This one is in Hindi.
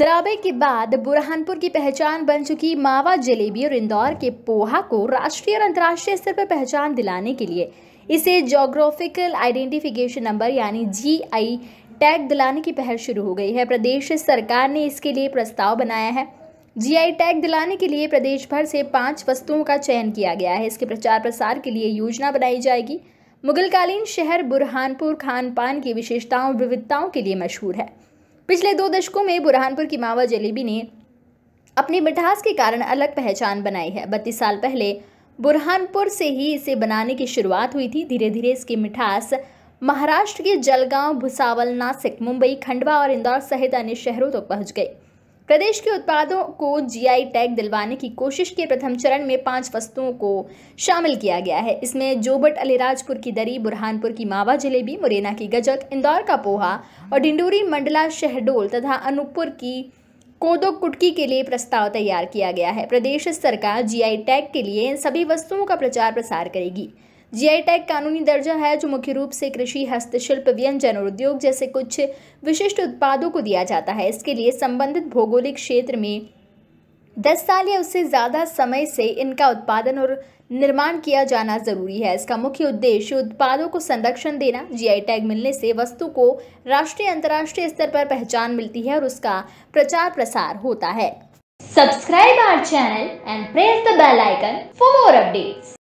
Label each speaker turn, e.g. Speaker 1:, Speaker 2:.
Speaker 1: दराबे के बाद बुरहानपुर की पहचान बन चुकी मावा जलेबी और इंदौर के पोहा को राष्ट्रीय और अंतर्राष्ट्रीय स्तर पर पहचान दिलाने के लिए इसे जोग्राफिकल आइडेंटिफिकेशन नंबर यानी जी आई टैग दिलाने की पहल शुरू हो गई है प्रदेश सरकार ने इसके लिए प्रस्ताव बनाया है जीआई टैग दिलाने के लिए प्रदेश भर से पांच वस्तुओं का चयन किया गया है इसके प्रचार प्रसार के लिए योजना बनाई जाएगी मुगलकालीन शहर बुरहानपुर खान पान की विशेषताओं विविधताओं के लिए मशहूर है पिछले दो दशकों में बुरहानपुर की मावा जलेबी ने अपनी मिठास के कारण अलग पहचान बनाई है बत्तीस साल पहले बुरहानपुर से ही इसे बनाने की शुरुआत हुई थी धीरे धीरे इसकी मिठास महाराष्ट्र के जलगांव भुसावल नासिक मुंबई खंडवा और इंदौर सहित अन्य शहरों तक तो पहुंच गई प्रदेश के उत्पादों को जीआई टैग दिलवाने की कोशिश के प्रथम चरण में पांच वस्तुओं को शामिल किया गया है इसमें जोबट अलीराजपुर की दरी बुरहानपुर की मावा जलेबी मुरैना की गजक इंदौर का पोहा और डिंडोरी मंडला शहडोल तथा अनूपपुर की कोदो कुटकी के लिए प्रस्ताव तैयार किया गया है प्रदेश सरकार जीआई टैग के लिए इन सभी वस्तुओं का प्रचार प्रसार करेगी जीआई टैग कानूनी दर्जा है जो मुख्य रूप से कृषि हस्तशिल्प व्यंजन और उद्योग जैसे कुछ विशिष्ट उत्पादों को दिया जाता है इसके लिए संबंधित भौगोलिक क्षेत्र में दस साल या उससे ज़्यादा समय से इनका उत्पादन और निर्माण किया जाना जरूरी है इसका मुख्य उद्देश्य उत्पादों को संरक्षण देना जीआई टैग मिलने से वस्तु को राष्ट्रीय अंतर्राष्ट्रीय स्तर पर पहचान मिलती है और उसका प्रचार प्रसार होता है
Speaker 2: subscribe our
Speaker 1: channel and press the bell icon for more updates